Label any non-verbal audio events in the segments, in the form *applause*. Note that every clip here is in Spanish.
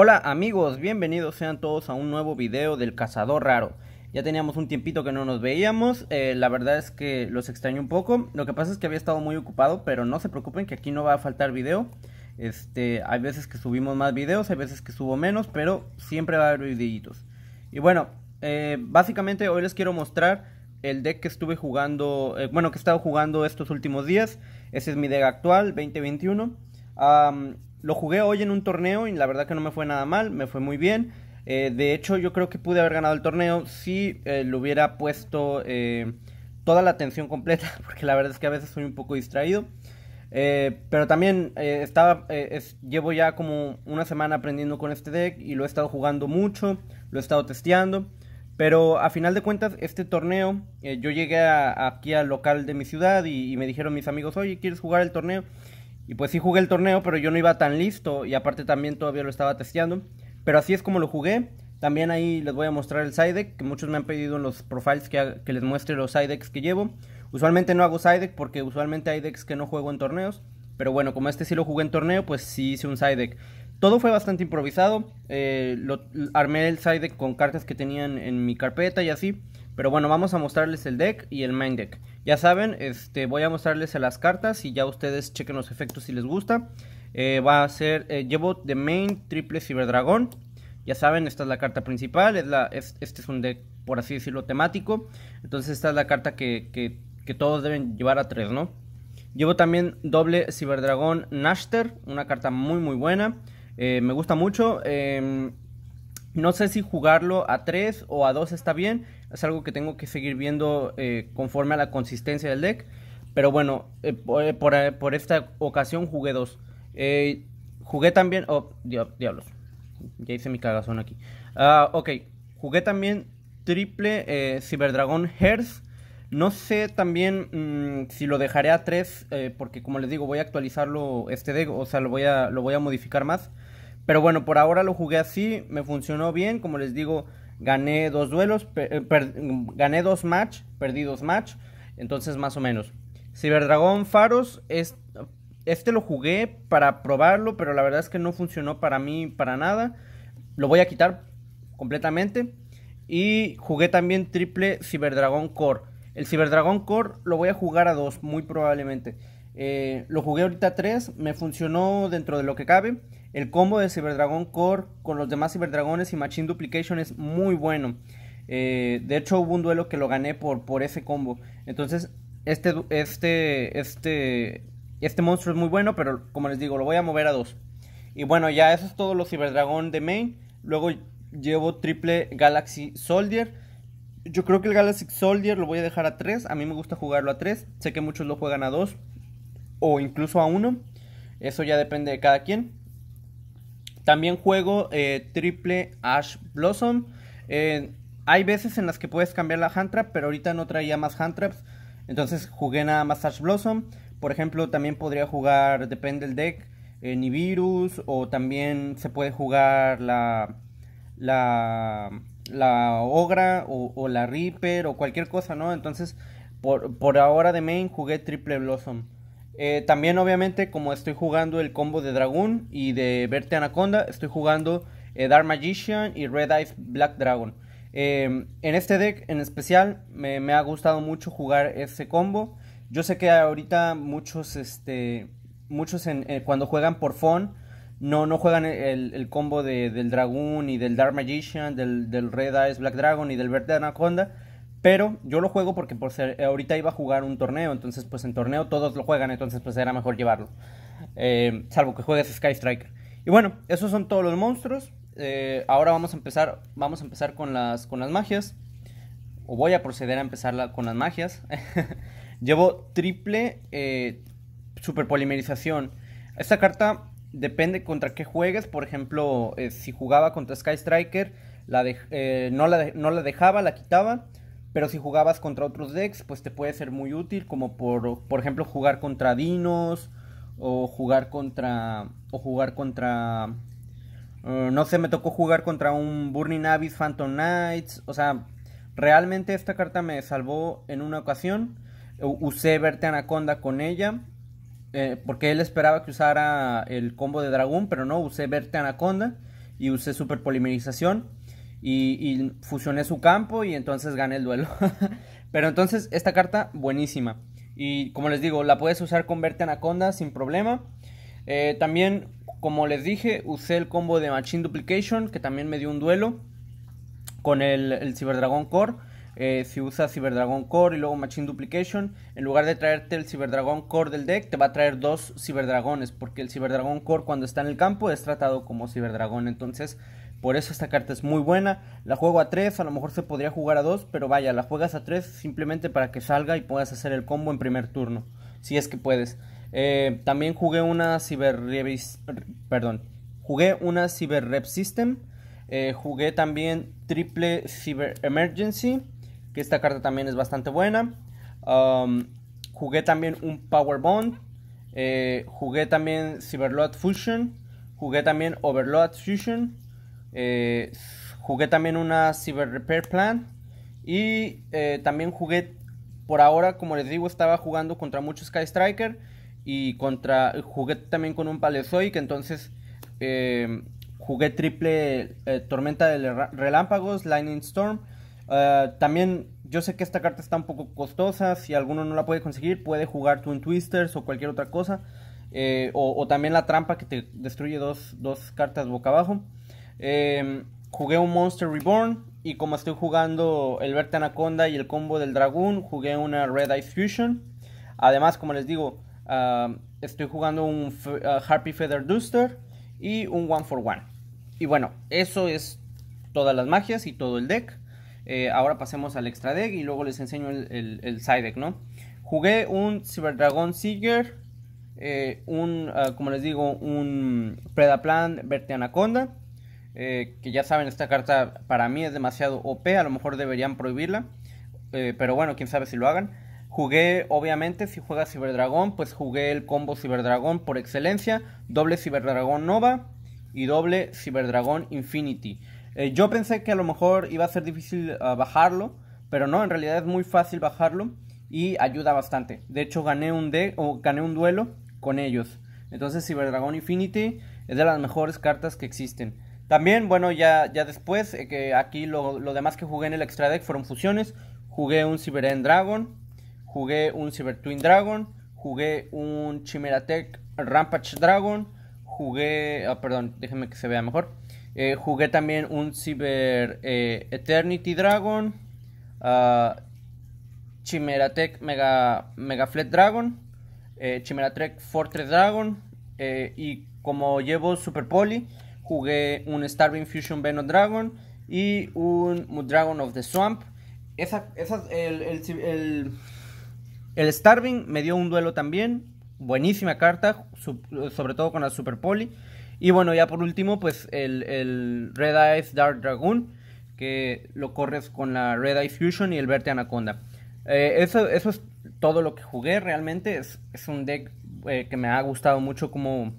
Hola amigos, bienvenidos sean todos a un nuevo video del cazador raro. Ya teníamos un tiempito que no nos veíamos, eh, la verdad es que los extraño un poco. Lo que pasa es que había estado muy ocupado, pero no se preocupen que aquí no va a faltar video. Este, hay veces que subimos más videos, hay veces que subo menos, pero siempre va a haber videitos. Y bueno, eh, básicamente hoy les quiero mostrar el deck que estuve jugando, eh, bueno, que he estado jugando estos últimos días. Ese es mi deck actual, 2021 lo jugué hoy en un torneo y la verdad que no me fue nada mal, me fue muy bien. Eh, de hecho, yo creo que pude haber ganado el torneo si eh, lo hubiera puesto eh, toda la atención completa, *laughs* porque la verdad es que a veces soy un poco distraído. pero también estaba, llevo ya como una semana aprendiendo con este deck y lo he estado jugando mucho, lo he estado testeando. Pero a final de cuentas, este torneo, yo llegué aquí al local de mi ciudad y me dijeron mis amigos, oye, ¿quieres jugar el torneo? Y pues sí jugué el torneo, pero yo no iba tan listo y aparte también todavía lo estaba testeando. Pero así es como lo jugué. También ahí les voy a mostrar el side deck, que muchos me han pedido en los profiles que, les muestre los side decks que llevo. Usualmente no hago side deck porque usualmente hay decks que no juego en torneos. Pero bueno, como este sí lo jugué en torneo, pues sí hice un side deck. Todo fue bastante improvisado. Eh, armé el side deck con cartas que tenían en mi carpeta y así. Pero bueno, vamos a mostrarles el deck y el main deck. Ya saben, este, voy a mostrarles las cartas y ya ustedes chequen los efectos si les gusta. Eh, va a ser, eh, llevo de main triple ciberdragón. Ya saben, esta es la carta principal, es la, este es un deck, por así decirlo, temático. Entonces esta es la carta que, que, todos deben llevar a tres, ¿no? Llevo también doble ciberdragón Nashter, una carta muy muy buena. Eh, me gusta mucho. Eh, no sé si jugarlo a 3 o a 2 está bien. Es algo que tengo que seguir viendo eh, conforme a la consistencia del deck. Pero bueno, eh, eh, por, esta ocasión jugué 2. jugué también... Oh, diablos. Ya hice mi cagazón aquí. Ah, ok, jugué también triple Ciberdragón Hearth. No sé también mm, si lo dejaré a 3, porque como les digo, voy a actualizarlo este deck, o sea, lo voy a, lo voy a modificar más. Pero bueno, por ahora lo jugué así, me funcionó bien, como les digo, gané dos duelos, eh, gané dos match, perdí dos match, entonces más o menos. Ciberdragón Faros, es, este lo jugué para probarlo, pero la verdad es que no funcionó para mí para nada. Lo voy a quitar completamente. Y jugué también triple Ciberdragón Core. El Ciberdragón Core lo voy a jugar a dos, muy probablemente. Eh, lo jugué ahorita a tres, me funcionó dentro de lo que cabe. El combo de Cyberdragon Core con los demás Cyberdragones y Machine Duplication es muy bueno. Eh, de hecho, hubo un duelo que lo gané por, por ese combo. Entonces, este, este, este, este monstruo es muy bueno, pero como les digo, lo voy a mover a dos. Y bueno, ya eso es todo lo Ciberdragón de main. Luego llevo triple Galaxy Soldier. Yo creo que el Galaxy Soldier lo voy a dejar a 3. A mí me gusta jugarlo a 3. Sé que muchos lo juegan a 2 o incluso a 1. Eso ya depende de cada quien. También juego eh, triple Ash Blossom. Eh, hay veces en las que puedes cambiar la hand trap, pero ahorita no traía más hand traps. Entonces jugué nada más Ash Blossom. Por ejemplo, también podría jugar, depende del deck, eh, Nivirus. O también se puede jugar la, la, Ogra o, la Reaper o cualquier cosa, ¿no? Entonces, por, por ahora de main jugué Triple Blossom. Eh, también obviamente como estoy jugando el combo de dragón y de verte anaconda, estoy jugando eh, Dark Magician y Red Eyes Black Dragon. Em, en este deck en especial me, ha gustado mucho jugar ese combo. Yo sé que ahorita muchos, este, muchos eh, cuando juegan por Fon, no, no juegan el, combo de, del dragón y del Dark Magician, del, del Red Eyes Black Dragon y del verte anaconda pero yo lo juego porque por ser, ahorita iba a jugar un torneo, entonces pues en torneo todos lo juegan, entonces pues era mejor llevarlo. Eh, salvo que juegues Sky Striker. Y bueno, esos son todos los monstruos. Eh, ahora vamos a empezar, vamos a empezar con, las, con las magias. O voy a proceder a empezar con las magias. *laughs* Llevo triple eh, superpolimerización. Esta carta depende contra qué juegues. Por ejemplo, si jugaba contra Sky Striker, no, no la dejaba, la quitaba. Pero si jugabas contra otros decks, pues te puede ser muy útil, como por, por ejemplo jugar contra dinos o jugar contra o jugar contra eh, no sé, me tocó jugar contra un Burning Abyss Phantom Knights, o sea, realmente esta carta me salvó en una ocasión. Usé Verte Anaconda con ella. Eh, porque él esperaba que usara el combo de dragón, pero no, usé Verte Anaconda y usé Super Polimerización y, fusioné su campo y entonces gané el duelo. *laughs* Pero entonces esta carta buenísima. Y como les digo, la puedes usar con Verte Anaconda sin problema. Eh, también, como les dije, usé el combo de Machine Duplication, que también me dio un duelo con el, el Dragon Core. Eh, si usas Dragon Core y luego Machine Duplication, en lugar de traerte el Ciberdragón Core del deck, te va a traer dos Ciberdragones, porque el Ciberdragón Core cuando está en el campo es tratado como Ciberdragón. Entonces, por eso esta carta es muy buena. La juego a 3, a lo mejor se podría jugar a 2, pero vaya, la juegas a 3 simplemente para que salga y puedas hacer el combo en primer turno, si es que puedes. Eh, también jugué una Cyber perdón, jugué una Cyber Rep System, eh, jugué también Triple Cyber Emergency, que esta carta también es bastante buena. Um, jugué también un Power Bond, eh, jugué también Cyberload Fusion, jugué también Overload Fusion. Eh, jugué también una Cyber Repair Plan. Y eh, también jugué, por ahora, como les digo, estaba jugando contra muchos Sky Striker. Y contra, jugué también con un Paleozoic. Entonces eh, jugué triple eh, Tormenta de Relámpagos, Lightning Storm. también yo sé que esta carta está un poco costosa. Si alguno no la puede conseguir, puede jugar Twin Twisters o cualquier otra cosa. o, también la trampa que te destruye dos, dos cartas boca abajo. Em, jugué un Monster Reborn y como estoy jugando el Verte Anaconda y el combo del dragón, jugué una Red Eye Fusion. Además, como les digo, estoy jugando un ah, Harpy Feather Duster y un One for One. Y bueno, eso es todas las magias y todo el deck. Eh, ahora pasemos al extra deck y luego les enseño el, side deck, ¿no? Jugué un Cyber Dragon Seeker, eh, un, ah, como les digo, un Predaplan Verte Anaconda eh, que ya saben, esta carta para mí es demasiado OP, a lo mejor deberían prohibirla, eh, pero bueno, quién sabe si lo hagan. Jugué, obviamente, si juega Ciberdragón, pues jugué el combo Ciberdragón por excelencia, doble Ciberdragón Nova y doble Ciberdragón Infinity. Eh, yo pensé que a lo mejor iba a ser difícil ah, bajarlo, pero no, en realidad es muy fácil bajarlo y ayuda bastante. De hecho, gané un, o gané un duelo con ellos. Entonces, Ciberdragón Infinity es de las mejores cartas que existen. También, bueno, ya, después, eh, que aquí lo, demás que jugué en el Extra Deck fueron fusiones. Jugué un Cyber End Dragon, jugué un Cyber Twin Dragon, jugué un Chimera Rampage Dragon, jugué, ah perdón, déjenme que se vea mejor. Eh, jugué también un Cyber eh, Eternity Dragon, uh, Mega, Mega Flat Dragon, Chimera Fortress Dragon y como llevo Super Poli Jugué un Starving Fusion Venom Dragon y un Dragon of the Swamp. el, Starving me dio un duelo también. Buenísima carta, sobre todo con la Super Poli. Y bueno, ya por último, pues el, Red Eyes Dark Dragon, que lo corres con la Red Eye Fusion y el Verte Anaconda. Eh, eso, es todo lo que jugué realmente. Es, un deck eh, que me ha gustado mucho cómo,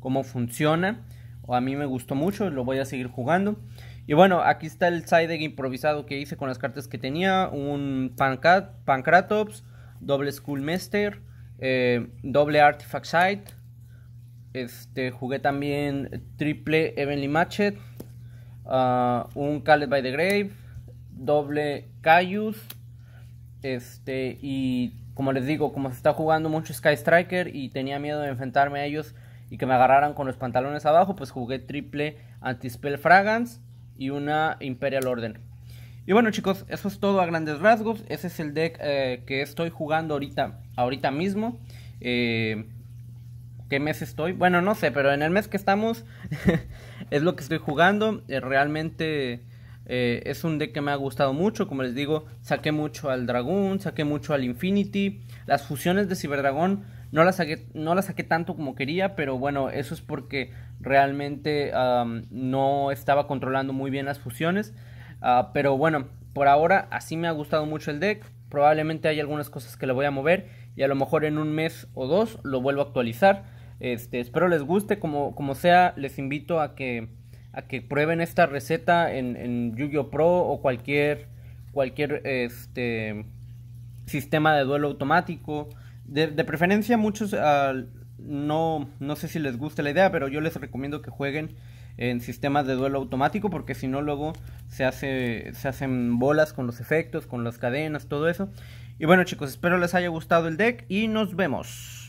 cómo funciona a mí me gustó mucho, lo voy a seguir jugando. Y bueno, aquí está el side deck improvisado que hice con las cartas que tenía. Un Pancat, Pancratops, doble Schoolmaster, eh, doble Artifact Side. Este, jugué también triple Heavenly Matchet, ah, un Caled by the Grave, doble Caius. Este, y como les digo, como se está jugando mucho Sky Striker y tenía miedo de enfrentarme a ellos y que me agarraran con los pantalones abajo, pues jugué triple Antispell Fragance y una Imperial orden Y bueno chicos, eso es todo a grandes rasgos. Ese es el deck eh, que estoy jugando ahorita, ahorita mismo. Eh, ¿Qué mes estoy? Bueno, no sé, pero en el mes que estamos *laughs* es lo que estoy jugando. Eh, realmente es un deck que me ha gustado mucho. Como les digo, saqué mucho al dragón, saqué mucho al Infinity. Las fusiones de Ciberdragón no la saqué, no la saqué tanto como quería, pero bueno, eso es porque realmente no estaba controlando muy bien las fusiones. Ah, pero bueno, por ahora así me ha gustado mucho el deck. Probablemente hay algunas cosas que le voy a mover y a lo mejor en un mes o dos lo vuelvo a actualizar. Este, espero les guste, como, como sea, les invito a que, a que prueben esta receta en, en Yu-Gi-Oh! Pro o cualquier, cualquier este, sistema de duelo automático de, preferencia muchos ah, no, no sé si les gusta la idea, pero yo les recomiendo que jueguen en sistemas de duelo automático porque si no luego se, hace, se hacen bolas con los efectos, con las cadenas, todo eso. Y bueno chicos, espero les haya gustado el deck y nos vemos.